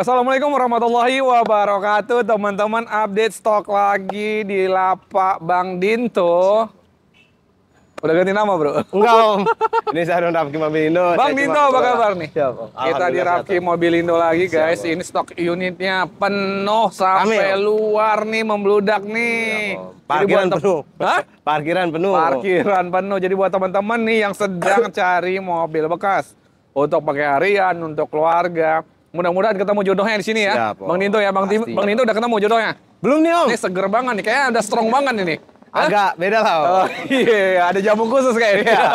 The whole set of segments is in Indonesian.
assalamualaikum warahmatullahi wabarakatuh teman-teman update stok lagi di lapak Bang Dinto udah ganti nama bro enggak om ini saya Harun Rafki Mobilindo Bang Dinto apa kabar nih Siap, om. kita di Rafki Mobilindo lagi guys Siap, ini stok unitnya penuh sampai Amin, luar nih membludak nih Siap, parkiran penuh Hah? parkiran penuh parkiran penuh jadi buat teman-teman nih yang sedang cari mobil bekas untuk pakai harian untuk keluarga Mudah-mudahan ketemu jodohnya di sini ya. Siap, oh. Bang Nito ya, Bang, Pasti. Bang Nito udah ketemu jodohnya. Belum nih Om. Ini seger banget nih, kayaknya ada strong banget ini. Agak beda lah. Oh, iya, iya ada jamu khusus kayaknya. Iya.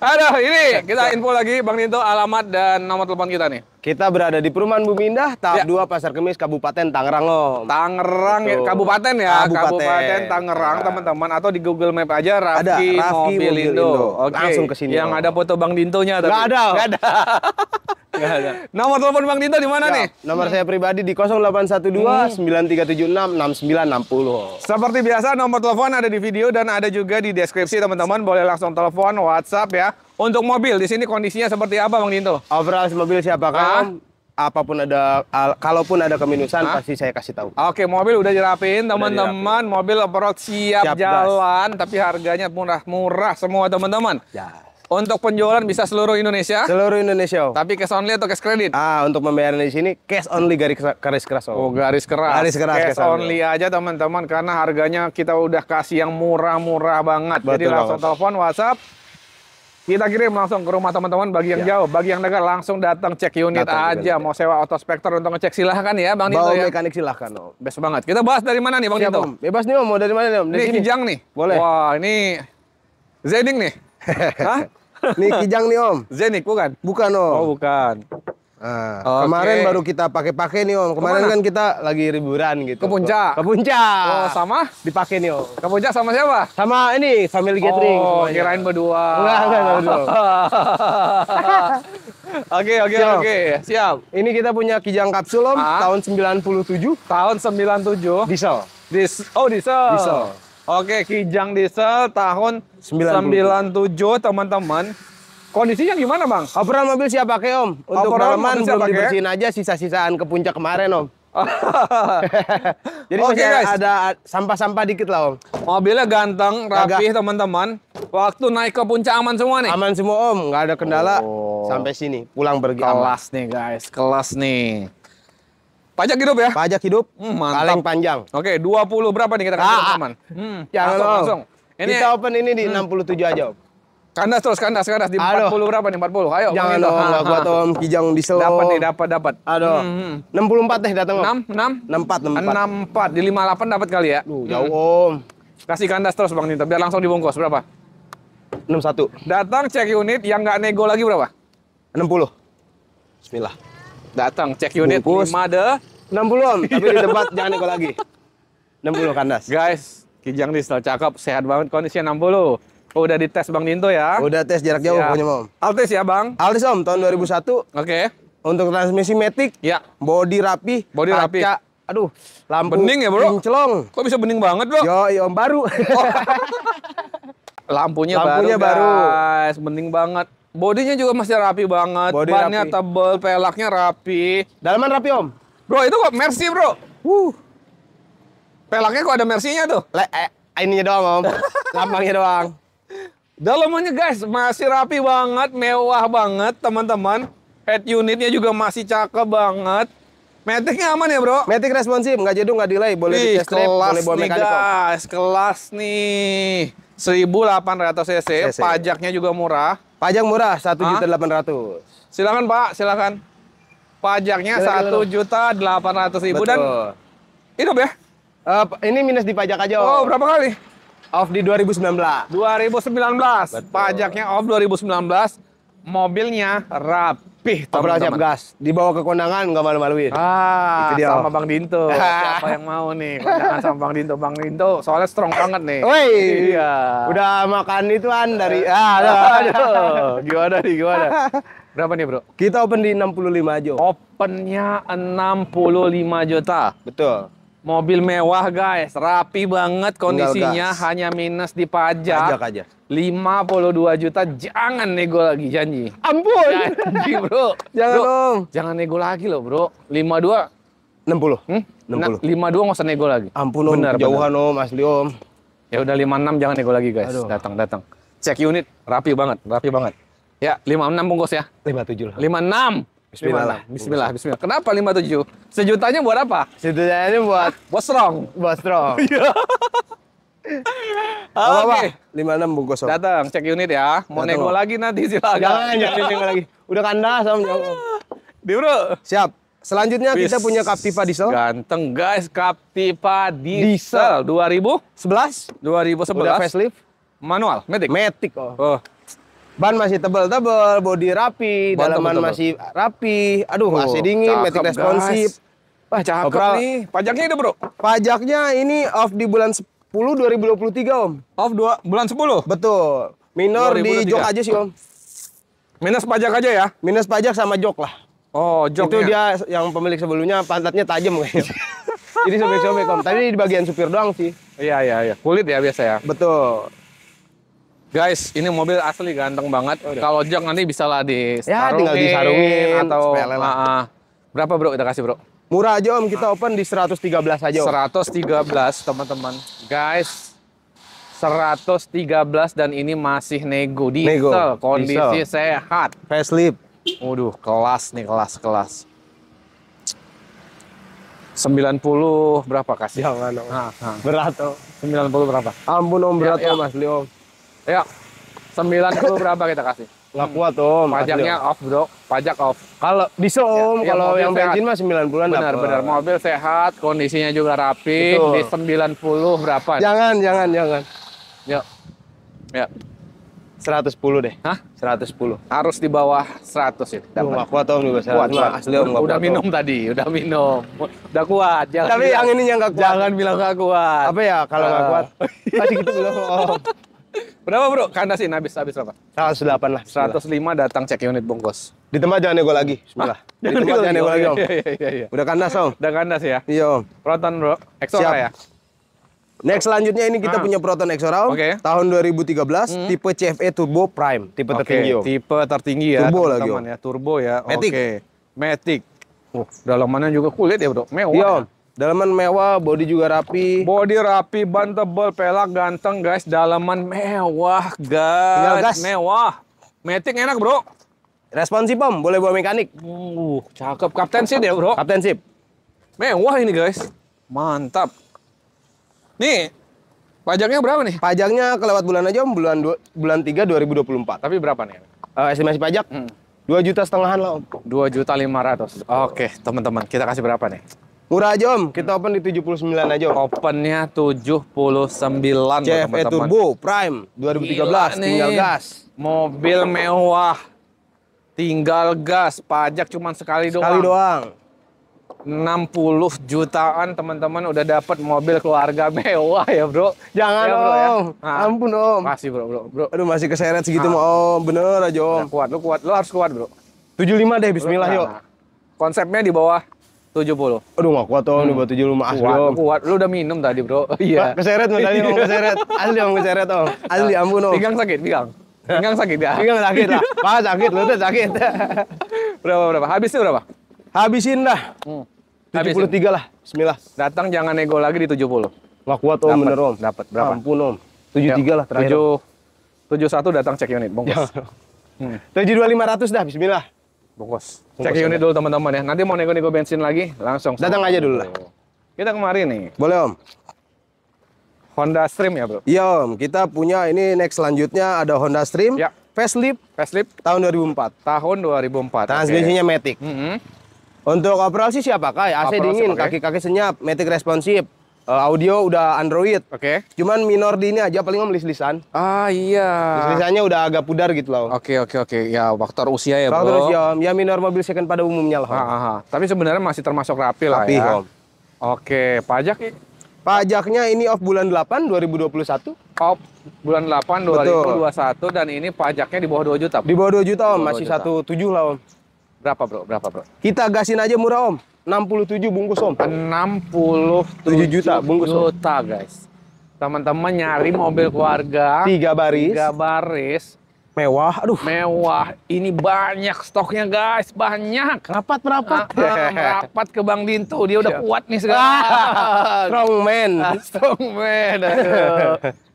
Ada, ini kita info lagi Bang Ninto alamat dan nomor telepon kita nih. Kita berada di Perumahan Bumi Indah, tahap ya. 2 Pasar Kemis, Kabupaten Tangerang, loh. Tangerang, ya, Betul. Kabupaten ya, Kabupaten, Kabupaten Tangerang, teman iya. teman-teman atau di Google Map aja Rafi, ada, Rafi Mobil, Mobil Indo. Indo. Oke. Langsung ke sini. Yang loh. ada foto Bang Dintonya tapi. Gak ada. Gak ada. Gak ada. Nomor telepon Bang Dinto di mana ya, nih? Nomor saya pribadi di 0812 hmm. 9376960. Seperti biasa nomor telepon telepon ada di video dan ada juga di deskripsi teman-teman. Boleh langsung telepon, WhatsApp ya. Untuk mobil di sini kondisinya seperti apa Bang Dinto? Overall mobil siapa kan? apapun ada kalaupun ada keminusan Hah? pasti saya kasih tahu. Oke, mobil udah dirapin teman-teman, mobil overall siap, siap jalan gas. tapi harganya murah-murah semua teman-teman. Ya. Untuk penjualan bisa seluruh Indonesia? Seluruh Indonesia. Oh. Tapi cash only atau cash kredit? Ah, untuk pembayaran di sini cash only garis garis keras. Oh. oh, garis keras. Garis keras. Cash, cash only aja teman-teman karena harganya kita udah kasih yang murah-murah banget. Betul Jadi langsung telepon WhatsApp kita kirim langsung ke rumah teman-teman bagi yang ya. jauh, bagi yang dekat langsung datang cek unit datang, aja. Mau sewa auto spektor untuk ngecek silahkan ya Bang Dito Bawa ya. mekanik silahkan Om. Oh. Best banget. Kita bahas dari mana nih Bang Siap, Dito? Bebas nih Om, mau dari mana nih Om? Dari ini sini. Kijang nih. Boleh. Wah ini Zeding nih. Hah? Nih Kijang nih Om. Zenik bukan? Bukan Om. Oh bukan. Nah, okay. kemarin baru kita pakai-pakai nih Om. Kemarin Kemana? kan kita lagi liburan gitu. Ke puncak. Ke puncak. Oh, sama? Dipakai nih Om. Ke puncak sama siapa? Sama ini, family gathering. Oh, semuanya. kirain berdua. Enggak, enggak, enggak berdua. Oke, oke, oke. Siap. Ini kita punya Kijang Kapsul Om, ah? tahun 97. Tahun 97. Diesel. Dis oh, diesel. Diesel. Oke, Kijang Diesel tahun 97 teman-teman. Kondisinya gimana bang? Overall mobil siap pakai om. Untuk Overall dalaman belum pakai? dibersihin aja sisa-sisaan ke puncak kemarin om. Jadi okay, guys. ada sampah-sampah dikit lah om. Mobilnya ganteng, rapih teman-teman. Waktu naik ke puncak aman semua nih? Aman semua om, nggak ada kendala. Oh. Sampai sini, pulang pergi Kelas aman. nih guys, kelas nih. Pajak hidup ya? Pajak hidup. Hmm, mantap. Paling panjang. Oke, 20 berapa nih kita kasih ah, ah. teman? Hmm, ya, langsung, langsung. Ini, kita open ini di hmm. 67 aja, Om. Kandas terus, kandas, kandas. Di Aduh. 40 berapa nih? 40. Ayo. Jangan dong, enggak gua kuat Om. Kijang diesel. Dapat nih, dapat, dapat. Aduh. Hmm, 64 hmm. deh datang, Om. 6, 6. 64, 64. 64. Di 58 dapat kali ya? Duh, jauh, hmm. Om. Kasih kandas terus, Bang Nita. Biar langsung dibungkus. Berapa? 61. Datang cek unit yang nggak nego lagi berapa? 60. Bismillah. Datang cek unit Bungkus. 5 enam 60 om, tapi di tempat jangan ikut lagi. 60 kandas. Guys, Kijang Diesel cakep, sehat banget kondisinya 60. Udah dites Bang Dinto ya? Udah tes jarak jauh punya Om. Altis ya Bang? Altis Om, tahun 2001. Oke. Okay. Untuk transmisi metik ya. body rapi, body kaca, rapi. Aduh, lampu bening ya bro? Celong. Kok bisa bening banget bro? Yo, om baru. Oh. Lampunya, Lampunya baru, baru, guys. Bening banget. Bodinya juga masih rapi banget. Body Bannya tebel, pelaknya rapi. Dalaman rapi, Om. Bro, itu kok Mercy, Bro. Wuh. Pelaknya kok ada Mercy-nya tuh? Le eh, ininya doang, Om. Lambangnya doang. Dalamannya, guys, masih rapi banget, mewah banget, teman-teman. Head unitnya juga masih cakep banget. Metiknya aman ya bro? Metik responsif, nggak jadu, nggak delay, boleh Ih, di test drive, boleh nih, guys, kelas nih. 1800 cc, cc, pajaknya juga murah. Pajak murah satu juta delapan ratus. Silakan Pak, silakan. Pajaknya satu juta delapan ratus ribu dan hidup ya? Uh, ini minus di pajak aja. Oh berapa kali? Off di dua Dua ribu sembilan belas. ribu sembilan belas. Pajaknya off belas, Mobilnya rap rapih siap gas dibawa ke kondangan nggak malu-maluin ah itu dia. sama bang Dinto siapa yang mau nih kondangan sama bang Dinto bang Dinto soalnya strong banget nih woi iya udah makan itu an dari eh, ah aduh, aduh. gimana nih gimana berapa nih bro kita open di 65 juta, opennya 65 juta betul Mobil mewah guys, rapi banget kondisinya, hanya minus di pajak. Pajak aja. 52 juta, jangan nego lagi janji. Ampun. Janji bro. jangan bro, dong. Jangan nego lagi loh bro. 52. 60. Hmm? 60. 52 nah, nggak usah nego lagi. Ampun om, bener, jauhan bener. om, asli om. Ya udah 56 jangan nego lagi guys. Aduh. Datang, datang. Cek unit, rapi banget, rapi banget. Ya, 56 bungkus ya. 57 lah. 56. Bismillah. Bismillah, Bismillah. Kenapa 57? Sejutanya buat apa? Sejutanya buat buat strong. Buat strong. Iya. Oke, lima enam bungkus. Datang, cek unit ya. Mau Datang nego lo. lagi nanti silakan. Jangan, jangan nego lagi. Udah kandas sama jauh. Di bro. Siap. Selanjutnya Bis. kita punya Captiva diesel. Ganteng guys, Captiva diesel, diesel. 2011. 2011. Udah facelift. Manual, matic. Matic oh. oh. Ban masih tebel-tebel, body rapi, Ban dalaman masih rapi. Aduh, oh, dingin, cakep, metik responsif. Wah, cakep Operal. nih. Pajaknya itu Bro? Pajaknya ini off di bulan 10 2023, Om. Off dua bulan 10? Betul. Minor 2023. di jok aja sih, Om. Minus pajak aja ya? Minus pajak sama jok lah. Oh, jok. Itu dia yang pemilik sebelumnya pantatnya tajam kayaknya. Jadi sobek-sobek, Om. Tadi di bagian supir doang sih. Iya, iya, iya. Kulit ya biasa ya. Betul. Guys, ini mobil asli ganteng banget. Oh, Kalau jok nanti bisa lah di ya, tinggal disarungin atau uh, berapa bro kita kasih bro? Murah aja om, kita open di 113 aja om. 113 teman-teman. Guys, 113 dan ini masih nego di kondisi diesel. sehat. Facelift. Waduh, kelas nih, kelas-kelas. 90 berapa kasih? Jangan om. Nah, nah. Berat om. 90 berapa? Ampun om, berat ya, ya. om asli om. Ya, 90 berapa kita kasih? Nggak kuat om. Pajaknya off bro, pajak off. Kalau diesel ya, om, ya, kalau yang bensin mah 90 an Benar, benar. Mobil sehat, kondisinya juga rapi. Itu. Di 90 berapa? Jangan, jangan, jangan. Ya. Ya. 110 deh. Hah? 110. Harus di bawah 100 itu. Dapat. Enggak kuat om juga Kuat, kuat. Asli om Udah minum tadi, udah minum. Udah kuat. Jangan Tapi bilang, yang ini yang enggak kuat. Jangan bilang enggak kuat. Apa ya kalau enggak uh. Ah. kuat? Tadi gitu om. Berapa bro? Kandasin habis habis berapa? 108 lah. 105 datang cek unit bongkos Di tempat ah, jangan nego lagi. Bismillah. Di tempat jangan nego lagi gitu. om. Iya, iya, iya, Udah kandas om. Udah kandas ya. Iya om. Proton bro. Exora ya. Next selanjutnya ini kita ah. punya Proton Exora Om. dua Tahun 2013, belas hmm. tipe CFE Turbo Prime, tipe tertinggi Om. Tipe tertinggi ya, turbo lagi om. Ya. turbo ya. Matic. Matic. Oh, dalamannya juga kulit ya, Bro. Mewah. Iya, Om. Dalaman mewah, body juga rapi. Body rapi, ban tebel, pelak ganteng guys. Dalaman mewah guys. gas. Mewah. Matic enak bro. Responsif om, boleh bawa mekanik. Uh, cakep. Kapten sip ya bro. Kapten sip. Mewah ini guys. Mantap. Nih, pajaknya berapa nih? Pajaknya kelewat bulan aja om, bulan bulan 3 2024. Tapi berapa nih? Uh, estimasi pajak? Hmm. 2 juta setengahan lah om. 2 juta ratus. Oke, okay, teman-teman, kita kasih berapa nih? Murah aja om, kita open di 79 aja om. Opennya 79 CFE teman -teman. Turbo Prime 2013, Gila tinggal nih. gas. Mobil mewah, tinggal gas, pajak cuma sekali, doang. Sekali doang. 60 jutaan teman-teman udah dapat mobil keluarga mewah ya bro. Jangan ya, bro, ya. om, ya. ampun om. Masih bro, bro, bro. Aduh masih keseret segitu nah. om, bener aja om. nah, kuat, lu kuat, lu harus kuat bro. 75 deh, bismillah bro, yuk. Konsepnya di bawah 70. Aduh gak kuat tuh, hmm. 70 lu asli kuat, om. Kuat, lu udah minum tadi bro. Iya. Keseret tadi, mau keseret. Asli om, keseret om. Asli ampun om. Pinggang sakit, pinggang. Pinggang sakit ya? Pinggang sakit lah. Pak sakit, lu lutut sakit. berapa, berapa? Habisnya berapa? Habisin lah. Hmm. 73 Habisin. lah, bismillah. Datang jangan nego lagi di 70. Gak kuat om, bener om. Dapat berapa? Ampun om. 73 ya, lah terakhir. 7, 71 datang cek unit, bongkos. hmm. 72500 dah, bismillah bungkus. Cek unit dulu teman-teman ya. Nanti mau nego-nego bensin lagi, langsung. Datang aja dulu lah. Kita kemari nih. Boleh om. Honda Stream ya bro? Iya om, kita punya ini next selanjutnya ada Honda Stream. Ya. Facelift. Facelift. Tahun 2004. Tahun 2004. Transmisinya okay. Matic. Mm -hmm. Untuk operasi siapa kai AC operasi, dingin, kaki-kaki senyap, Matic responsif uh, audio udah Android. Oke. Okay. Cuman minor di ini aja paling melis-lisan. Ah iya. Lisannya udah agak pudar gitu loh. Oke okay, oke okay, oke. Okay. Ya faktor usia ya, faktor Bro. Faktor usia. Ya minor mobil second pada umumnya lah. Ah, ah, Tapi sebenarnya masih termasuk rapi lah rapi, ya. Oke, Oke, pajak Pajaknya ini off bulan 8 2021. Off bulan 8 2021 Betul. dan ini pajaknya di bawah 2 juta. Di bawah 2 juta Om, masih 1,7 lah Om. Berapa Bro? Berapa Bro? Kita gasin aja murah Om. 67 bungkus om 67 juta bungkus om. juta guys teman-teman nyari mobil keluarga tiga baris tiga baris mewah aduh mewah ini banyak stoknya guys banyak rapat rapat. Ah, ah, rapat ke Bang dinto. dia udah kuat nih sekarang Strong man. Strong man.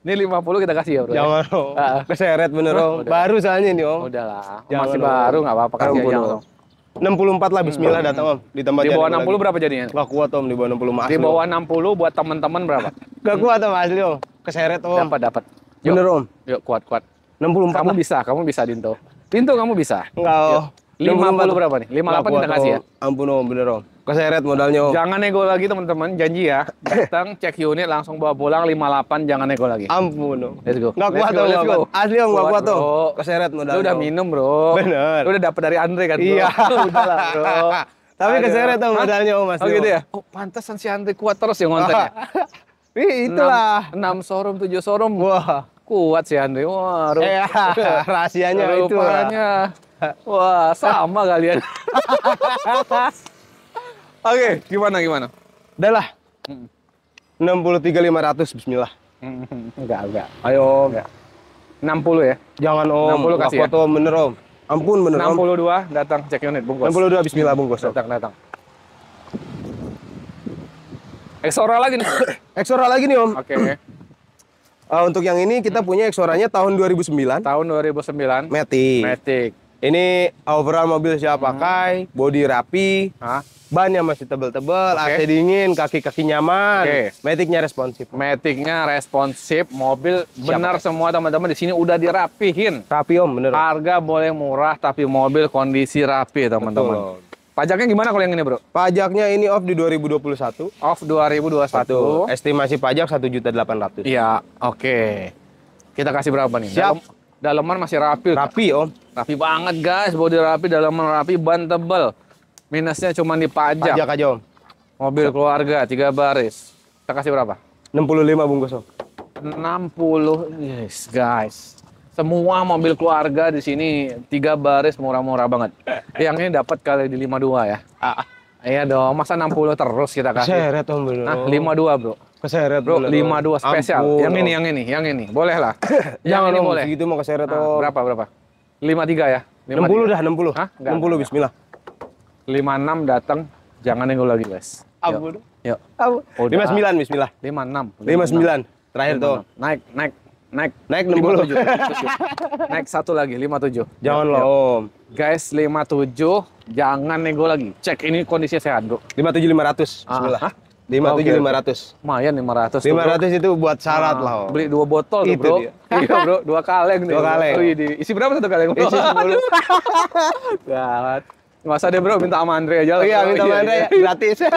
ini 50 kita kasih ya bro jangan dong ah. keseret bener om baru soalnya ini om udahlah masih baru nggak apa-apa kasih aja 64 lah bismillah hmm. datang Om. tempat di bawah 60 lagi. berapa jadinya? Gak kuat Om di bawah 60 mah. Di bawah 60 buat teman-teman berapa? Gak kuat Om asli Om. Keseret Om. Dapat dapat. Bener Om. Yuk kuat kuat. 64 kamu lah. bisa, kamu bisa Dinto. Dinto kamu bisa. Enggak lima puluh berapa nih? lima delapan kita kasih ya? Ampun om, bener om. Keseret modalnya om. Jangan nego lagi teman-teman, janji ya. Datang cek unit langsung bawa pulang lima delapan jangan nego lagi. Ampun om. Let's go. Gak kuat om, let's go. Asli om, gak kuat om. Keseret modalnya. Lu udah minum bro. Bener. Lu udah dapet dari Andre kan bro. Iya. Udahlah bro. Tapi keseret om modalnya om mas. Oh gitu ya? Oh pantesan si Andre kuat terus ya ngontennya. Ih, itulah. enam sorum, tujuh sorum. Wah. Kuat si Andre. Wah, rup. Iya, rahasianya itu. Rupanya. Wah, sama kalian. Oke, gimana gimana? Udah lah. 63500 bismillah. enggak, enggak. Ayo. Enggak. 60 ya. Jangan Om. 60 kasih ya. foto ya? bener Om. Ampun bener 62, Om. 62 datang cek unit bungkus. dua bismillah bungkus. Datang datang. Eksora lagi nih. Eksora lagi nih Om. Oke. Uh, untuk yang ini kita punya eksoranya tahun 2009. Tahun 2009. Matic. Matic. Ini overall mobil siap pakai, hmm. body rapi, Hah? ban yang masih tebel-tebel, okay. AC dingin, kaki-kaki nyaman, okay. metiknya responsif. Metiknya responsif, mobil benar semua teman-teman di sini udah dirapihin. Tapi om, bener. Harga boleh murah tapi mobil kondisi rapi teman-teman. Pajaknya gimana kalau yang ini, Bro? Pajaknya ini off di 2021. Off 2021. Satu. Estimasi pajak 1.800. Iya, oke. Okay. Kita kasih berapa nih? Siap. Dalam daleman masih rapi. Rapi om. Rapi banget guys, bodi rapi, daleman rapi, ban tebel. Minusnya cuma di pajak. Pajak aja om. Mobil keluarga, tiga baris. Kita kasih berapa? 65 bungkus om. 60, yes guys. Semua mobil keluarga di sini tiga baris murah-murah banget. Yang ini dapat kali di 52 ya. Ah. Iya dong, masa 60 terus kita kasih? Seret om nah, bro. Nah, 52 bro. Keseret Bro, lima dua spesial. Ampun, yang ini, yang ini, yang ini. Boleh lah. Jangan ini boleh. Gitu mau keseret nah, Berapa, berapa? Lima tiga ya? enam puluh dah, puluh Hah? enam puluh Bismillah lima enam datang, jangan nengok lagi, guys. ya Yuk. Oh, lima sembilan bismillah. lima enam lima sembilan Terakhir tuh. Naik, naik, naik. Naik puluh tujuh. naik satu lagi, lima tujuh Jangan loh, guys lima tujuh jangan nego lagi. Cek ini kondisinya sehat, Bro. lima ratus ah, bismillah. Ah, Lima tujuh lima ratus. Lumayan lima ratus. Lima ratus itu buat nah, syarat nah, lah. Oh. Beli dua botol tuh, bro. Dia. iya bro, dua kaleng nih. Dua kaleng. Oh, iya, isi berapa satu kaleng? Bro? Isi sepuluh. Gawat. Masa deh bro minta sama Andre aja lah. Iya, minta sama iya, Andre iya. gratis.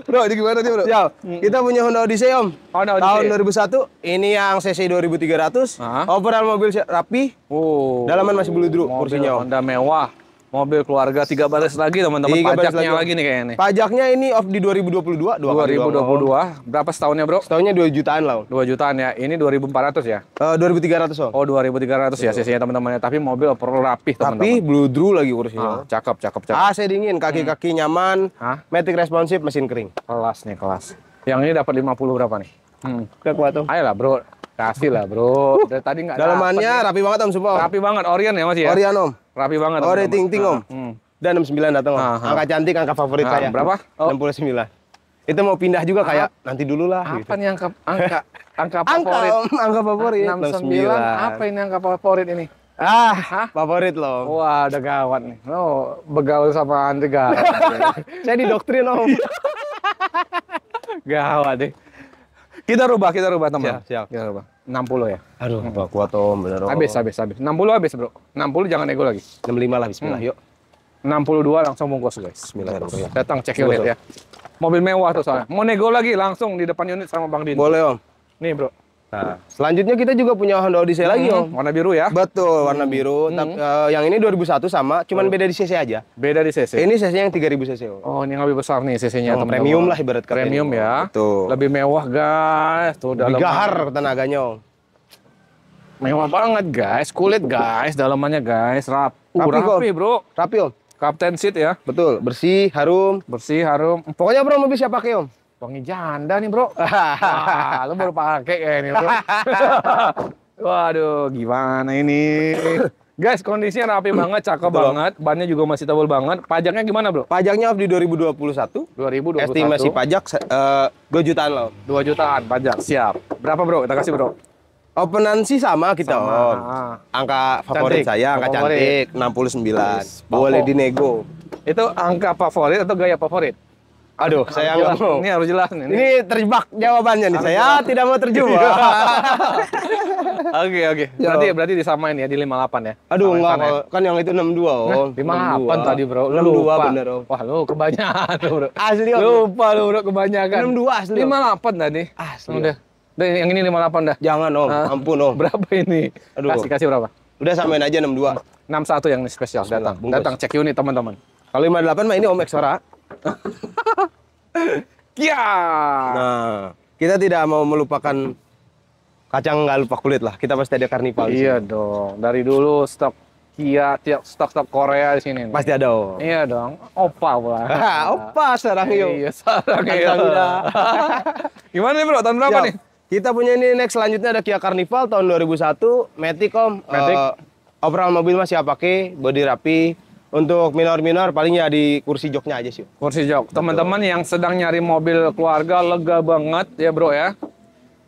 Iya. bro, ini gimana nih bro? Ya, kita punya Honda Odyssey om. Oh, Honda Odyssey. Tahun 2001, ini yang CC 2300. ratus. Overall mobil rapi. Oh. Dalaman masih beludru kursinya om. Honda mewah. Mobil keluarga tiga baris lagi teman-teman pajaknya lagi. lagi nih kayaknya nih. Pajaknya ini off di 2022 dua 2022. dua. Berapa setahunnya, Bro? Setahunnya dua jutaan lah. Dua jutaan ya. Ini dua ribu empat ratus ya? Eh, dua ribu tiga ratus. Oh, dua ribu tiga ratus ya sisinya teman temannya Tapi mobil perlu rapih teman-teman. Tapi blue drew lagi urusnya. Ah, cakep, cakep, cakep. AC ah, dingin, kaki-kaki hmm. nyaman, ah? matic responsif, mesin kering. Kelas nih, kelas. Yang ini dapat lima puluh berapa nih? Hmm. Kekuatan. Ayolah, Bro. Kasih lah bro. Dari tadi nggak. Dalamannya rapi banget om semua. Rapi banget Orion ya masih ya. Orion om. Rapi banget. Oh, rating ting om. Nah, hmm. Dan Dan sembilan datang om. Angka cantik, angka favorit nah, saya. Berapa? Oh. puluh 69. Itu mau pindah juga kayak ah. nanti dulu lah. Gitu. Apa nih angka angka angka favorit? Angka, favorit. 69. Apa ini angka favorit ini? Ah, favorit loh. Wah, udah gawat nih. No, oh, begaul sama Andre gawat. Saya didoktrin om. gawat deh. Kita rubah, kita rubah teman. Siap, siap. Kita rubah. 60 ya? Aduh, hmm. kuat om, bener om. Habis, habis, habis. 60 habis bro. 60 jangan nego lagi. 65 lah, bismillah hmm. yuk. 62 langsung bungkus guys. Bismillahirrahmanirrahim. Datang cek unit ya. Mobil mewah tuh soalnya. Mau nego lagi langsung di depan unit sama Bang Din. Boleh om. Nih bro. Nah, selanjutnya kita juga punya Honda Odyssey hmm, lagi, Om. Warna biru ya? Betul, warna hmm. biru. Hmm. Tapi, uh, eh, yang ini 2001 sama, cuman oh. beda di CC aja. Beda di CC. Ini CC yang 3000 CC, Om. Oh, ini yang lebih besar nih CC-nya, oh, Premium lah ibarat kata. Premium ya. tuh Lebih mewah, guys. Tuh dalam gahar tenaganya, Om. Mewah banget, guys. Kulit, guys. Dalamannya, guys. Rap. Uh, rapi, rapi, Bro. Rapi, Om. Kapten seat ya. Betul, bersih, harum. Bersih, harum. Pokoknya Bro mobil siap pakai, Om. Wangi janda nih bro. Wah, lu baru pakai ya ini bro. Waduh, gimana ini? Guys, kondisinya rapi banget, cakep Betul. banget, bannya juga masih tebal banget. Pajaknya gimana, Bro? Pajaknya off di 2021. 2021. Estimasi pajak uh, eh, 2 jutaan loh. 2 jutaan pajak, siap. Berapa, Bro? Kita kasih, Bro. Openan sih sama kita sama. om. Angka favorit cantik. saya, angka favorit. cantik 69. Boleh dinego. Itu angka favorit atau gaya favorit? Aduh, saya nggak mau. Ini harus jelas nih. Ini terjebak jawabannya nih. Saya tidak mau terjebak. Iya. Oke, oke. Ya. Berarti Yo. berarti disamain ya di lima delapan ya. Aduh, enggak ya. kan yang itu 62, Om. Oh. 58 tadi, Bro. Enam 62 lupa. bener, Om. Wah, lu kebanyakan, Bro. Asli, Om. Lupa lu, Bro, kebanyakan. 62 asli. 58 tadi. Asli. Udah. Udah yang ini lima delapan dah. Jangan, Om. Ampun, Om. Berapa ini? Aduh. Kasih kasih berapa? Udah samain aja enam dua. Enam satu yang spesial datang. Datang cek unit, teman-teman. Kalau lima delapan mah ini Om Eksora. Kia. Nah, kita tidak mau melupakan kacang nggak lupa kulit lah. Kita pasti ada karnival. Iya dong. Dari dulu stok Kia tiap stok-stok Korea di sini. Pasti ada. dong. Oh. Iya dong. Opa pula. Opa sekarang yuk. Iya, sekarang yuk. Gimana nih bro? Tahun berapa Siap. nih? Kita punya ini next selanjutnya ada Kia Carnival tahun 2001, Matic om. Matic. Uh, eh, operal mobil masih apa ke? body rapi, untuk minor-minor paling ya di kursi joknya aja sih. Kursi jok. Teman-teman yang sedang nyari mobil keluarga lega banget ya bro ya.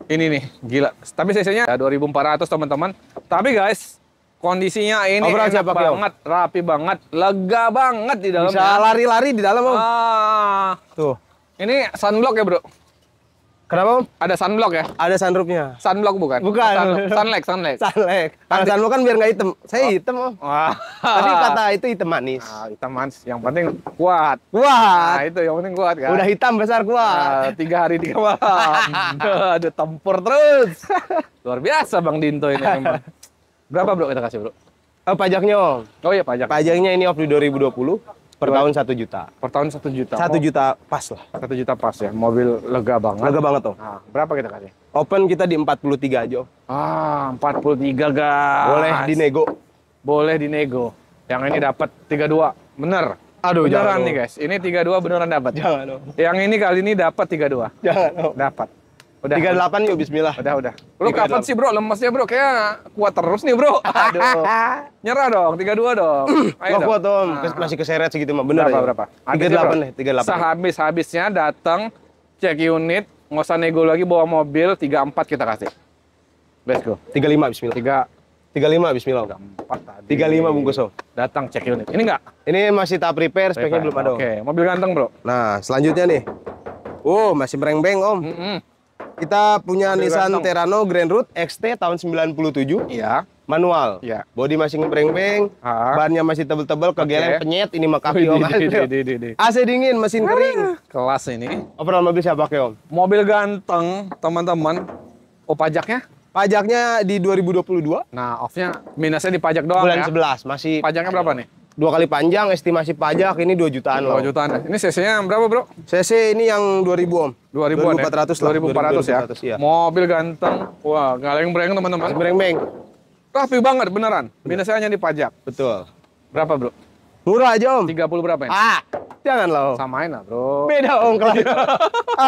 Ini nih gila. Tapi sesinya ya 2400 teman-teman. Tapi guys kondisinya ini Obral enak siapa, banget, rapi banget, lega banget di dalam. Bisa ya. lari-lari di dalam Ah, tuh. Ini sunblock ya bro? Kenapa? Om? Ada sunblock ya? Ada sunroofnya. Sunblock bukan? Bukan. Sun, sunlight, sunlight. Sunlight. Kalau sunblock kan biar nggak hitam. Saya oh. hitam om. Wah. Tapi kata itu hitam manis. Ah, hitam manis. Yang penting kuat. Kuat. Nah, itu yang penting kuat kan. Udah hitam besar kuat. Nah, tiga hari tiga malam. Ada tempur terus. Luar biasa Bang Dinto ini Berapa bro kita kasih bro? Oh, pajaknya om. Oh iya pajak. Pajaknya ini off di 2020. Per tahun satu juta. Per tahun satu juta. Satu oh. juta pas lah. Satu juta pas ya. Mobil lega banget. Lega banget tuh. Nah, berapa kita kasih? Open kita di empat puluh tiga aja. Ah, tiga ga Boleh dinego. Boleh dinego. Yang ini dapat tiga dua. Bener. Aduh, beneran jangan nih guys. Ini tiga dua beneran dapat. Jangan. Dong. Yang ini kali ini dapat tiga dua. Jangan. Dapat. Udah. 38 yuk bismillah. Udah, udah. Lu kapan sih, Bro? Lemesnya, Bro. Kayak kuat terus nih, Bro. Aduh. Nyerah dong, 32 dong. Ayo dong. kuat, Om. Ah. Masih keseret segitu mah. Benar. berapa, ya? Berapa? 38 ya, nih, 38. Sehabis-habisnya datang cek unit, enggak usah nego lagi bawa mobil, 34 kita kasih. Let's go. 35 bismillah. 3 35 bismillah. 34 tadi. 35 bungkus, Om. Datang cek unit. Ini enggak? Ini masih tak prepare, speknya belum ada. Oke, okay. mobil ganteng, Bro. Nah, selanjutnya nih. Oh, masih mereng Om. Mm -mm. Kita punya Grand Nissan Long. Terrano Grand Route XT tahun 97. Iya. Manual. Iya. Bodi masih ngepreng-preng, bannya masih tebel-tebel, kegelen okay. penyet ini mah kaki Om. AC dingin, mesin kering. Kelas ini. Overall mobil siapa pakai Om? Mobil ganteng, teman-teman. Oh, pajaknya? Pajaknya di 2022. Nah, offnya minusnya di pajak doang Bulan ya? 11, masih Pajaknya berapa nih? dua kali panjang estimasi pajak ini dua jutaan loh. 2 jutaan. Ini CC-nya berapa, Bro? CC ini yang 2000 Om. Ya? empat ratus lah. ribu empat ratus ya iya. Mobil ganteng. Wah, galeng-breng teman-teman. Breng-breng. Rapi banget beneran. Minusnya hanya di pajak. Betul. Berapa, Bro? Murah aja, Om. puluh berapa ya? Ah, jangan loh. Samain lah, Bro. Beda, Om, kalau.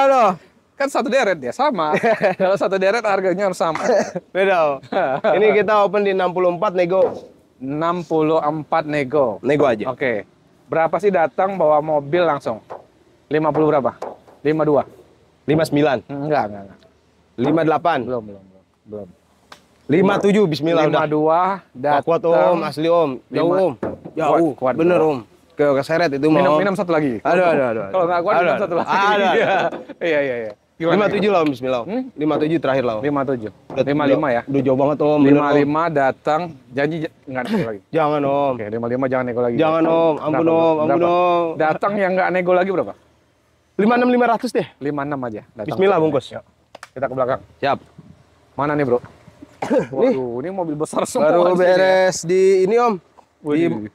Aduh. Kan satu deret ya, sama. kalau satu deret harganya harus sama. Beda, Om. ini kita open di enam puluh empat nego 64 nego. Nego aja. Oke. Okay. Berapa sih datang bawa mobil langsung? 50 berapa? 52. 59. Hmm, enggak, enggak, enggak. 58. Belum, belum, belum. Belum. 57 bismillah 52 udah. Kuat Om, asli Om. Jauh Om. Jauh. Kuat, kuat, Bener Om. Ke keseret itu mau. Minum, minum satu lagi. Aduh, aduh, aduh. Kalau enggak kuat minum satu lagi. Iya, iya, iya lima tujuh lah Bismillah hmm? lima tujuh terakhir lah lima tujuh lima lima ya udah jauh banget om lima lima datang janji nggak nego lagi jangan om oke lima lima jangan nego lagi jangan om ampun om ampun om datang yang nggak nego lagi berapa lima enam lima ratus deh lima enam aja datang Bismillah bungkus ya. kita ke belakang siap mana nih bro Waduh, ini mobil besar semua. Baru beres di ini om,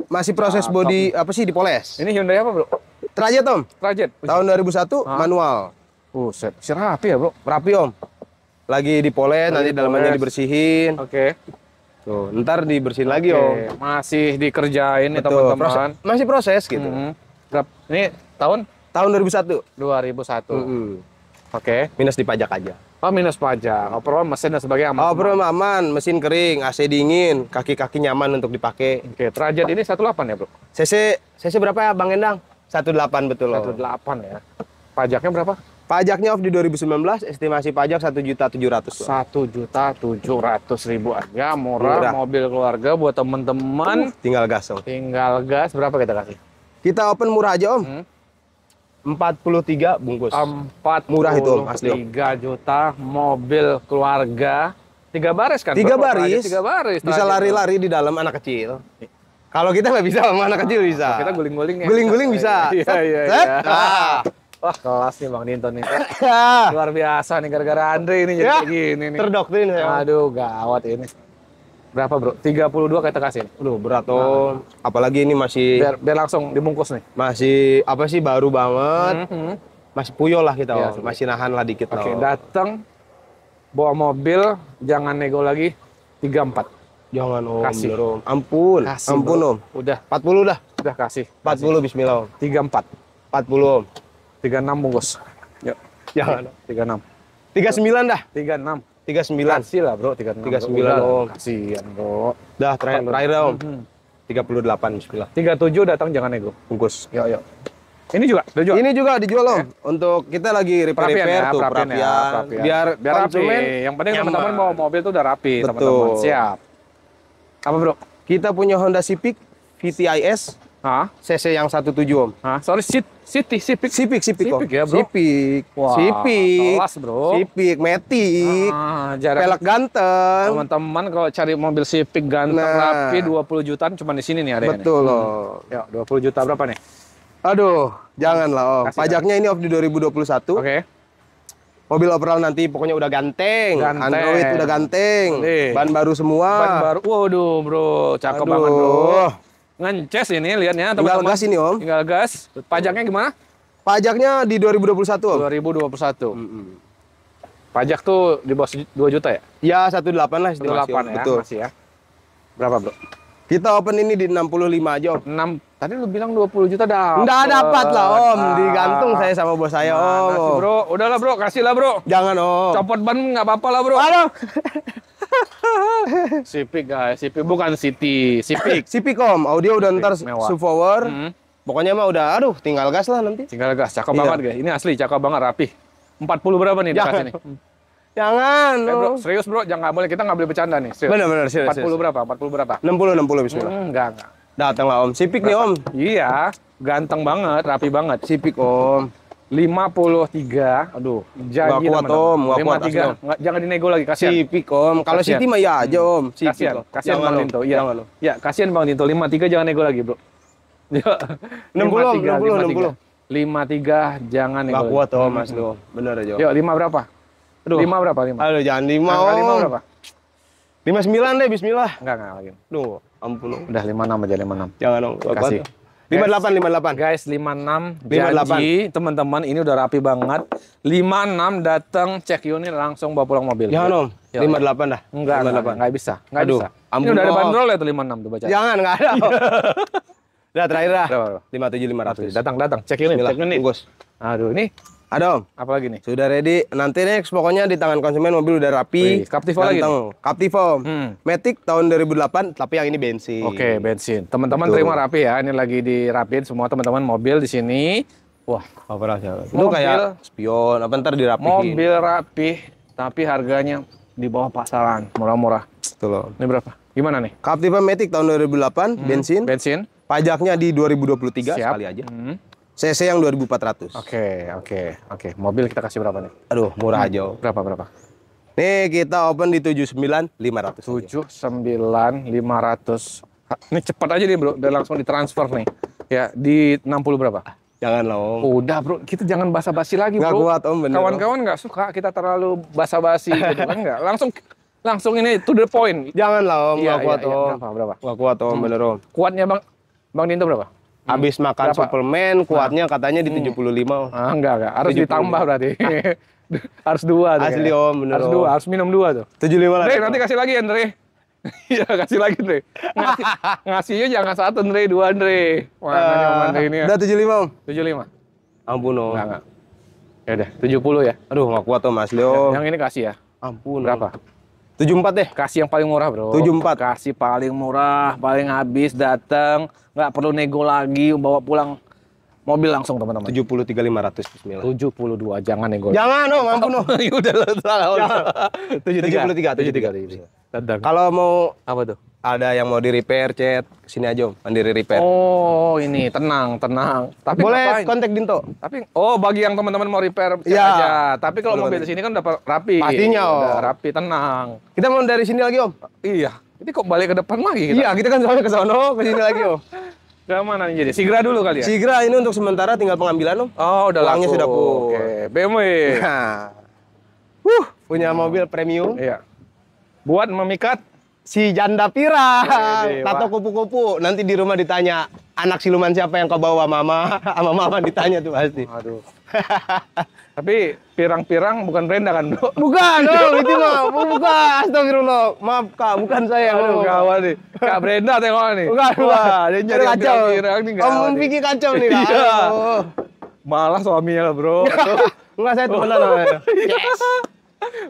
masih proses body apa sih dipoles? Ini Hyundai apa bro? Trajet om. Trajet. Tahun dua ribu satu manual. Buset, si rapi ya bro? Rapi om. Lagi dipoles, nanti dalamannya dibersihin. Oke. Okay. Tuh, ntar dibersihin okay. lagi om. Masih dikerjain nih teman-teman. Masih proses gitu. Mm -hmm. Ini tahun? Tahun 2001. 2001. Mm -hmm. Oke. Okay. Minus di pajak aja. Oh minus pajak, overall mesin dan sebagainya aman. Overall aman. aman, mesin kering, AC dingin, kaki-kaki nyaman untuk dipakai. Oke, Trajet ini 18 ya bro? CC, CC berapa ya Bang Endang? 18 betul loh. 18 ya. Pajaknya berapa? Pajaknya off di 2019, estimasi pajak satu juta tujuh ratus. Satu juta tujuh ratus ribu aja, ah, ya, murah, murah. Mobil keluarga buat teman-teman. Uh, tinggal gas om. Tinggal gas berapa kita kasih? Kita open murah aja om. Hmm? Empat puluh tiga bungkus. 4 murah itu om, asli. 3 juta mobil keluarga. Tiga baris kan? Tiga baris. Tiga baris. Bisa lari-lari di dalam anak kecil. Kalau kita nggak bisa sama anak kecil bisa. kita guling-guling ya. Guling-guling iya, bisa. Iya, iya, iya. Ah. Wah kelas nih Bang Dinton nih. Luar biasa nih gara-gara Andre ini jadi ya, gini nih. Terdoktrin saya. Aduh gawat ini. Berapa bro? 32 kita kasih. Aduh berat tuh. Nah, apalagi ini masih. Biar, biar langsung dibungkus nih. Masih apa sih baru banget. Mm -hmm. Masih puyol lah kita. Ya, Masih nahan lah dikit. Oke okay, datang. Bawa mobil. Jangan nego lagi. 34. Jangan om, kasih. Bro. Ampun, kasih, ampun bro. om. Udah. 40 dah. Udah kasih. 40 kasih. bismillah om. 34. 40 om. 36 bungkus. Ya. Ya, 36. 39 dah. 36. 39. Kasih lah, Bro, 39. 39. Oh, kasihan, Bro. Dah, terakhir terakhir dong. Hmm. 38 bismillah. 37 datang jangan nego. Bungkus. yuk yuk Ini juga dijual. Ini juga dijual loh. Eh. Untuk kita lagi repair repair ya, tuh perapian, ya, perapian. Biar biar konsumen rapi. Yang penting teman-teman mau mobil tuh udah rapi, teman-teman. Siap. Apa, Bro? Kita punya Honda Civic VTIS. Hah? CC yang 17 Om. Hah? Sorry, seat Siti, Sipik. Sipik, Sipik. Oh. Sipik ya, Bro. Sipik. Wah, Sipik. Kelas, Bro. Sipik, Matic. Ah, Pelek ganteng. Teman-teman kalau cari mobil Sipik ganteng nah. rapi 20 jutaan cuma di sini nih ada Betul ini. loh. Hmm. Oh. Ya, 20 juta berapa nih? Aduh, jangan lah, Om. Oh. Kasih Pajaknya kan? ini off di 2021. Oke. Okay. Mobil overall nanti pokoknya udah ganteng. ganteng. Android udah ganteng. Boleh. Ban baru semua. Ban baru. Waduh, Bro. Cakep Aduh. banget, Bro ngences ini lihatnya teman-teman. Tinggal gas ini om. Tinggal gas. Pajaknya gimana? Pajaknya di 2021 om. 2021. Mm -hmm. Pajak tuh di bawah 2 juta ya? Ya 1,8 lah. 1,8 ya, Betul. masih ya. Berapa bro? Kita open ini di 65 aja om. 6, tadi lu bilang 20 juta dah. Nggak dapat lah om, nah. digantung saya sama bos saya nah, om. Nasi, bro, udahlah bro, kasih lah bro. Jangan om. Copot ban nggak apa-apa lah bro. Aduh. sipik guys, sipik bukan City, sipik Sipik Om, audio udah ntar mewah. subwoofer. Hmm. Pokoknya mah udah aduh tinggal gas lah nanti. Tinggal gas, cakep iya. banget guys. Ini asli cakep banget rapi. 40 berapa nih dikasih nih? Hmm. Jangan. Eh, bro, serius bro, jangan boleh kita nggak boleh bercanda nih. Serius. Benar benar serius. 40 serius. berapa? 40 berapa? 60 60 bismillah. Hmm, enggak enggak. Datanglah Om, sipik berapa? nih Om. Iya, ganteng banget, rapi banget. Sipik Om. 53. Aduh, jadi gak kuat Om, gak kuat. asli jangan dinego lagi, kasihan. Sipik Om. Kalau Siti mah ya aja Om. Sipik. Kasihan, iya. iya, kasihan Bang Tinto. Iya. Ya, kasihan Bang Tinto. 53 jangan nego lagi, Bro. Ya. 60, 60, 60. 53 jangan nego. Gak kuat Om, Mas Lo. Hmm. Bener aja. Yuk, 5 berapa? Aduh. lima berapa? lima Aduh, jangan 5. lima 5 berapa? 59 deh, bismillah. Enggak, enggak lagi. Duh, ampun. Udah lima enam aja, lima enam Jangan Om. Kasih. 58 58. Guys, 56 janji teman-teman ini udah rapi banget. 56 datang cek unit langsung bawa pulang mobil. Ya, Om. Ya, 58 dah. Enggak, 58. enggak, bisa. Enggak Aduh, bisa. Ambil ini udah ada bandrol ya tuh 56 tuh baca. Jangan, enggak ada. Udah terakhir dah. Lima tujuh Datang datang. Cek unit. Cek unit. Bungkus. Aduh ini ada om. Apalagi nih? Sudah ready. Nanti next pokoknya di tangan konsumen mobil udah rapi. Wih, Captivo lagi nih? Captivo om. Hmm. Matic tahun 2008 tapi yang ini bensin. Oke okay, bensin. Teman-teman terima rapi ya. Ini lagi dirapin semua teman-teman mobil di sini. Wah, apa rasanya? Itu kayak spion, apa ntar dirapihin. Mobil rapi, tapi harganya di bawah pasaran, murah-murah. Tuh loh. Ini berapa? Gimana nih? Captiva Matic tahun 2008, hmm. bensin. Bensin. Pajaknya di 2023 Siap. sekali aja. Hmm. CC yang 2400. Oke, okay, oke, okay, oke. Okay. Mobil kita kasih berapa nih? Aduh, murah aja. Berapa berapa? Nih kita open di 79500. 79500. Ini cepat aja nih, Bro. Udah langsung ditransfer nih. Ya, di 60 berapa? Jangan loh. Udah, Bro. Kita jangan basa-basi lagi, Bro. Gak kuat, Om, bener. Kawan-kawan nggak suka kita terlalu basa-basi gitu kan enggak. Langsung langsung ini to the point. Jangan lah, Om. Iya, gak kuat, iya, iya. Om. Iya, berapa, berapa? Gak kuat, Om, hmm. bener, Om. Kuatnya Bang Bang Dinto berapa? Hmm. Habis makan Berapa? suplemen nah. kuatnya nah. katanya di 75. Hmm. Ah, enggak enggak, harus 75. ditambah berarti. harus dua tuh. Asli Om, bener. Harus dua, harus minum dua tuh. 75 lah. nanti kasih lagi ya, Andre. Iya, kasih lagi, nih. Ngasih, ngasihnya jangan satu, Andre dua, Andre warnanya uh, eh, Andre ini ya? Udah 75, Om. 75. Ampun, Om. Enggak, enggak. Ya udah, 70 ya. Aduh, nggak kuat Om, asli Om. Yang ini kasih ya. Ampun. Berapa? tujuh 74 deh. Kasih yang paling murah, Bro. 74. Kasih paling murah, paling habis datang nggak perlu nego lagi bawa pulang mobil langsung teman-teman. 73500 bismillah. 72 jangan nego. Jangan, om oh om. Oh, ya Udah oh. puluh salah. 73 73 73. Kalau mau apa tuh? Ada yang mau di repair, chat sini aja om, mandiri repair. Oh, ini tenang, tenang. Tapi boleh ngapain? kontak Dinto. Tapi oh bagi yang teman-teman mau repair ya. aja. Tapi kalau mobil di sini kan udah rapi. Pastinya, udah rapi, tenang. Kita mau dari sini lagi om. Iya. Tapi kok balik ke depan lagi kita? Iya, kita kan soalnya ke sono, ke sini lagi, Om. Ke mana nih jadi? Sigra dulu kali ya? Sigra ini untuk sementara tinggal pengambilan, Om. Oh, udah Uangnya sudah pun. Oke, BMW. Nah. punya hmm. mobil premium. Iya. Buat memikat si janda pira. Tato kupu-kupu, nanti di rumah ditanya, anak siluman siapa yang kau bawa mama sama mama ditanya tuh pasti aduh tapi pirang-pirang bukan Brenda kan bro bukan dong itu loh bukan astagfirullah maaf kak bukan saya aduh kawan nih kak Brenda tengok nih bukan wah dia nyari kacau pirang nih kamu pikir kacau nih iya. malah suaminya lah bro Enggak saya temenan namanya. Yes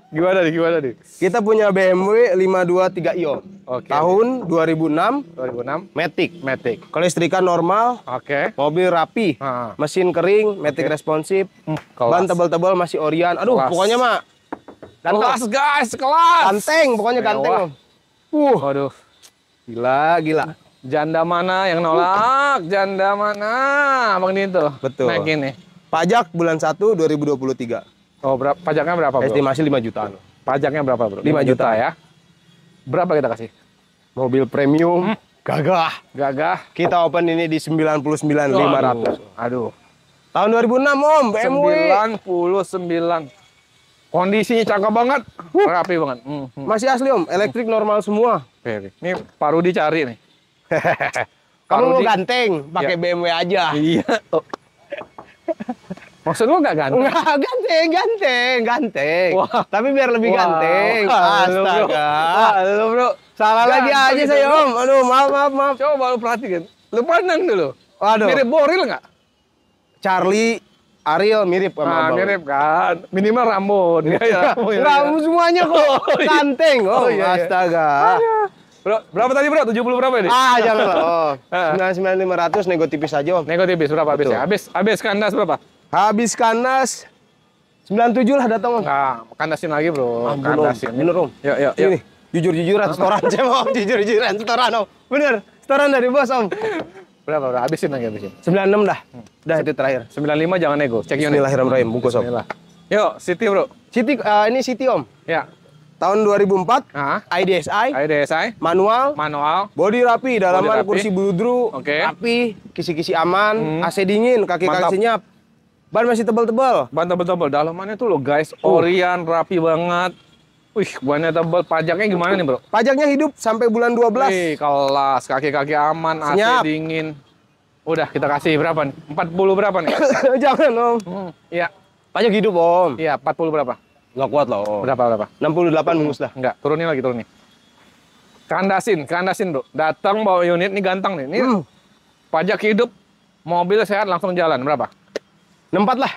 gimana nih, gimana nih? Kita punya BMW 523iO. Okay. Tahun 2006. 2006. Metik, Metik. Kelistrikan normal. Oke. Okay. Mobil rapi. Ha. Mesin kering, Metik okay. responsif. Hmm, kelas. Ban tebal-tebal masih Orian. Aduh, kelas. pokoknya mah. Dan oh. kelas guys, kelas. Ganteng, pokoknya Mewah. ganteng. Uh. Aduh. Gila, gila. Janda mana yang nolak? Janda mana? Bang Dinto Betul. Naikin nih. Pajak bulan 1 2023. Oh, berapa pajaknya berapa, Bro? Estimasi 5 jutaan. Pajaknya berapa, Bro? 5 juta, juta ya. Berapa kita kasih? Mobil premium, hmm. gagah, gagah. Kita open ini di 99.500. Oh, aduh. aduh. Tahun 2006, Om, BMW. 99. Kondisinya cakep banget, uh. rapi banget. Hmm, hmm, Masih asli, Om. Elektrik hmm. normal semua. Ini Pak Rudi cari nih. Kamu mau ganteng, pakai ya. BMW aja. Iya. Oh. Maksud gua gak ganteng? Enggak, ganteng, ganteng, ganteng. Wah. Tapi biar lebih Wah. ganteng. Astaga. Lu bro. Salah ganteng lagi aja gitu. saya om. Aduh, maaf, maaf, maaf. Coba lu perhatikan. Lu pandang dulu. Waduh. Mirip Boril nggak? Charlie Ariel mirip sama nah, mirip kan. Minimal rambut. ya, ya. Rambut semuanya kok. Oh, iya. Ganteng. Oh, oh iya, astaga. Iya. Bro, berapa tadi bro? 70 berapa ini? Ah, jangan lah. Oh. Ah. 99500 nego tipis aja, Om. Nego tipis berapa habisnya? Habis habis kandas berapa? Habis kandas 97 lah datang. Nah, kandasin lagi, Bro. Ah, kandasin. Bener, Om. Yuk, yuk, yuk. Ini jujur-jujuran setoran aja, Om. Jujur-jujuran setoran, Om. Bener, setoran dari bos, Om. Berapa bro? habisin lagi habisin? 96 dah. Hmm. itu terakhir. 95 jangan nego. Cek yang unit. Bismillahirrahmanirrahim. Bungkus, Om. Bismillah. Yuk, City, Bro. City uh, eh, ini City, Om. Ya. Tahun 2004, ah. IDSI, IDSI, manual, manual, body rapi, dalaman body rapi. kursi budru, okay. rapi, kisi-kisi aman, hmm. AC dingin, kaki kaki senyap, Ban masih tebal-tebal. Ban tebal-tebal. Dalamannya tuh lo guys, orian, rapi banget. Wih, bannya tebal. Pajaknya gimana nih, Bro? Pajaknya hidup sampai bulan 12. Ih, kelas. Kaki-kaki aman, Senyap. AC dingin. Udah, kita kasih berapa nih? 40 berapa nih? Jangan, Om. Hmm, iya. Pajak hidup, Om. Iya, 40 berapa? Enggak kuat loh. Om. Berapa, berapa? 68 mungus dah. Enggak, turunin lagi, turunin. Kandasin, kandasin, Bro. Datang bawa unit, nih ganteng nih. Ini hmm. pajak hidup, mobil sehat langsung jalan. Berapa? nempat lah.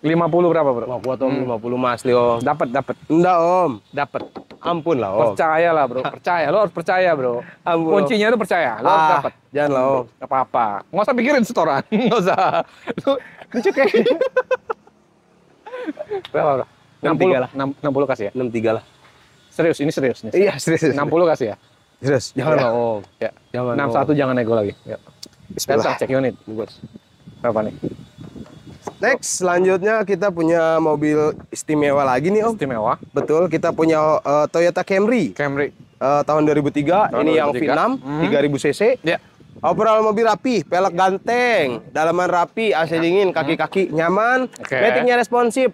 50 berapa, Bro? Wah, kuat Om, hmm. 50 Mas Leo. Dapat, dapat. Enggak, Om. Dapat. Ampun lah, Om. Percayalah, Bro. Percaya. Lo harus percaya, Bro. Ampun. Kuncinya lo percaya. Lo ah, dapat. Jangan lah, Om. Gak apa-apa. Nggak usah pikirin setoran. Nggak usah. lu lucu kayak berapa, Bro? 63 lah. 60 kasih ya? 63 lah. Serius, ini serius nih. Iya, serius. 60 kasih ya? Serius. Jangan ya. lah, Om. Ya. Jangan. 61 om. jangan nego lagi. Ya. Bismillah. That's check unit. Bagus. Berapa nih? Next, selanjutnya kita punya mobil istimewa lagi nih Om. Istimewa. Betul, kita punya uh, Toyota Camry. Camry. Uh, tahun 2003, tahun ini 2003. yang V6, hmm. 3000 cc. Iya. Yeah. Overall mobil rapi, pelek ganteng, dalaman rapi, AC ya. dingin, hmm. kaki-kaki nyaman, okay. metiknya responsif.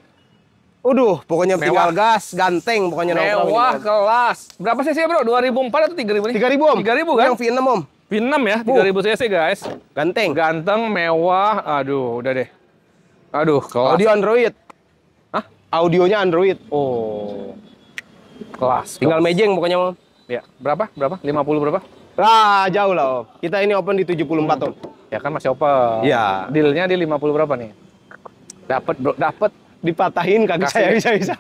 Uduh, pokoknya Mewah. tinggal gas, ganteng pokoknya Mewah kelas. Berapa cc, Bro? 2004 atau 3000 nih? 3000, Om. 3000 kan? Yang V6, Om. V6 ya, 3000 cc guys. Ganteng. Ganteng, mewah. Aduh, udah deh. Aduh, kalau Audio Android. Hah? Audionya Android. Oh. Kelas. Tinggal kelas. mejeng pokoknya, Om. Ya, berapa? Berapa? 50 berapa? Lah, jauh lah, Om. Kita ini open di 74, Om. Ya kan masih open. Iya. Dealnya di 50 berapa nih? Dapat, Bro. Dapat dipatahin kagak saya bisa-bisa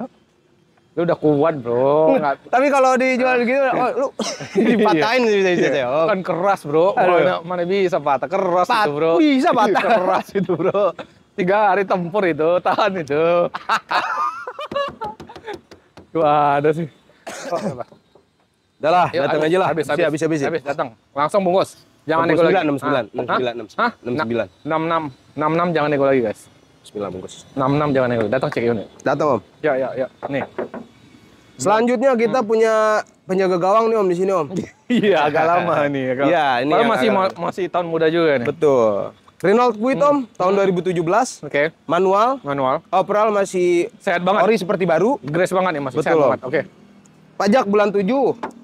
lu udah kuat bro Nggak... tapi kalau dijual gitu oh, lu iya. dipatahin gitu bisa bisa ya oh. kan keras bro Aduh. mana, mana bisa patah keras Pat itu bro bisa patah keras itu bro tiga hari tempur itu tahan itu Wah, ada sih oh, lah datang aja lah habis habis habis habis, habis. habis datang langsung bungkus jangan nego lagi enam sembilan enam sembilan enam sembilan enam enam enam enam jangan nego lagi guys Bismillah bungkus. 66 jangan nego. Datang cek unit. Datang om. Ya ya ya. Nih. Selanjutnya kita hmm. punya penjaga gawang nih om di sini om. Iya agak lama nih. Agak... Ya, iya ini. masih agak... masih tahun muda juga nih. Betul. Renault Kwid hmm. om, tahun hmm. 2017. Oke. Okay. Manual. Manual. Operal masih sehat banget. Ori seperti baru. Gres banget ya mas. Betul, sehat banget. Oke. Okay. Pajak bulan 7.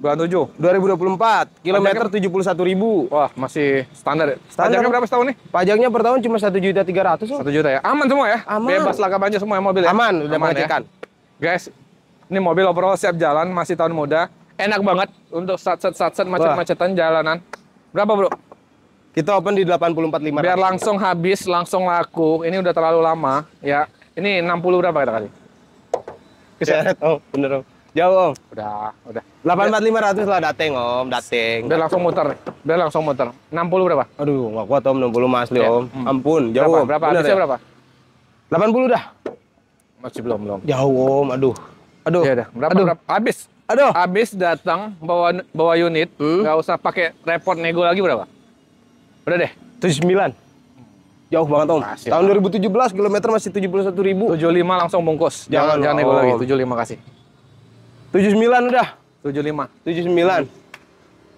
27. 2024, kilometer 71.000. 71 ribu. Wah, masih standar. Ya? standar. Pajaknya kan? berapa setahun nih? Pajaknya per tahun cuma satu juta tiga ratus. Satu juta ya, aman semua ya? Aman. Bebas laka banjir semua ya mobil ya? Aman, udah mengecekkan. Ya. Guys, ini mobil overall siap jalan, masih tahun muda. Enak banget untuk sat-sat-sat macet-macetan jalanan. Berapa bro? Kita open di lima Biar langsung habis, langsung laku. Ini udah terlalu lama ya. Ini 60 berapa kita kali? Keseret. Ya, oh, bener. Oh. Jauh om? Udah, udah. ratus lah dateng om, dateng. Udah langsung muter, udah langsung muter. puluh berapa? Aduh, nggak kuat om, 60 mas asli om. Hmm. Ampun, jauh berapa, om. Berapa? Ya? delapan berapa? 80 dah. Masih belum, belum. Jauh om, aduh. Aduh. Ya udah, berapa, aduh. berapa? Habis. Aduh. Habis datang bawa bawa unit, hmm? nggak hmm? usah pakai repot nego lagi berapa? Udah deh. 79. Jauh banget om. Masih Tahun belas kilometer masih tujuh puluh satu ribu. 75 langsung bungkus. Jangan, jangan, jangan nego lagi. tujuh lima kasih. 79 udah. 75. 79.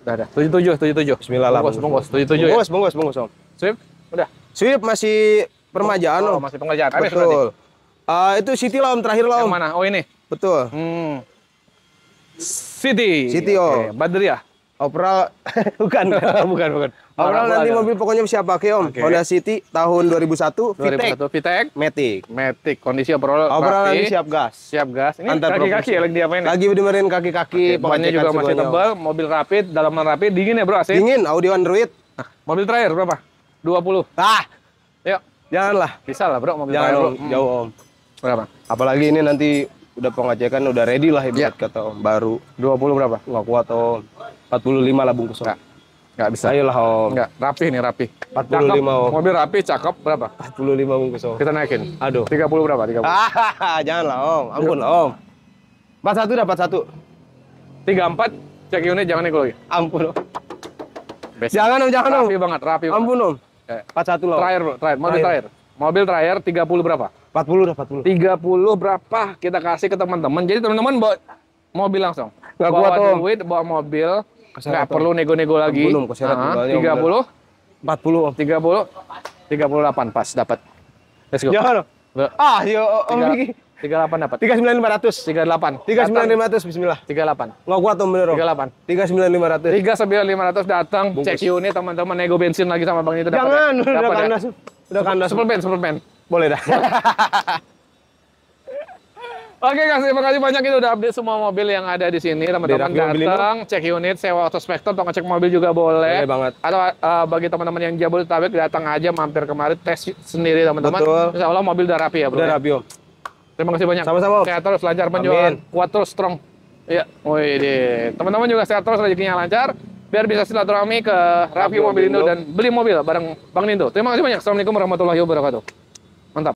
Udah, udah. 77, 77. Bismillah Bungkus, bungkus. 77 bungkus, ya. Bungkus, bungkus, Om. Sweep? Udah. Sweep masih permajaan, oh, Om. masih pengerjaan. Habis Betul. Uh, itu City lah, Om. Terakhir lah, Om. Yang mana? Oh, ini? Betul. Hmm. City. City, Om. Okay. Badriah. Overall bukan, bukan, bukan. Overall nanti ada. mobil pokoknya bisa pakai Om. Okay. Honda City tahun 2001, Vitek. 2001 Vitek, Matic. Matic. Kondisi overall Overall nanti siap gas. Siap gas. Ini kaki-kaki ya lagi diapain? Ya? Lagi dimarin kaki-kaki, okay, pokoknya juga masih tebal, mobil rapid, dalaman rapid, dingin ya, Bro, AC. Dingin, Audi Android. Nah, mobil terakhir berapa? 20. Ah. Yuk. Janganlah. Bisa lah, Bro, mobil Jangan terakhir. Bro. Hmm. Jauh, Om. Berapa? Apalagi ini nanti udah pengecekan udah ready lah ibarat ya. kata om baru 20 berapa nggak kuat om 45 lah bungkus om nggak, nggak bisa ayolah om nggak rapi nih rapi 45 cakep. om mobil rapi cakep berapa 45 bungkus om kita naikin aduh 30 berapa 30 ah, jangan lah om ampun lah om 41 dapat satu 34 cek unit jangan nego lagi ampun om Best. jangan om jangan rapi om rapi banget rapi ampun om 41 ya. lah om. terakhir bro terakhir mobil terakhir, terakhir. mobil terakhir 30 berapa 40 udah 40. 30 berapa kita kasih ke teman-teman. Jadi teman-teman bawa mobil langsung. Gak bawa kuat duit, bawa mobil. Nggak perlu nego-nego lagi. Belum, uh, -huh. 30. 40. 30. 38 pas dapat. Let's go. Jangan. Ah, yo Om Riki. 38 dapat. 39500. 38. 39500 bismillah. 38. Enggak kuat Om bener 38. 39500. 39500 datang cek unit teman-teman nego bensin lagi sama Bang itu dapat. Jangan, ya? udah ya? kandas. Udah kandas. Superman, Superman. Boleh dah. Oke Kang, terima kasih banyak itu udah update semua mobil yang ada di sini. Teman-teman datang, cek unit, sewa autospektor, atau ngecek mobil juga boleh. Boleh banget. Atau uh, bagi teman-teman yang Jabodetabek datang aja mampir kemari tes sendiri teman-teman. Insya Allah mobil udah rapi ya bro. Udah rapi om. Terima kasih banyak. Sama-sama. Sehat terus, lancar penjualan, kuat terus, strong. Iya, wih Teman-teman juga sehat terus, rezekinya lancar. Biar bisa silaturahmi ke rapi Mobil Indo dan beli mobil bareng Bang Nindo. Terima kasih banyak. Assalamualaikum warahmatullahi wabarakatuh. Manda.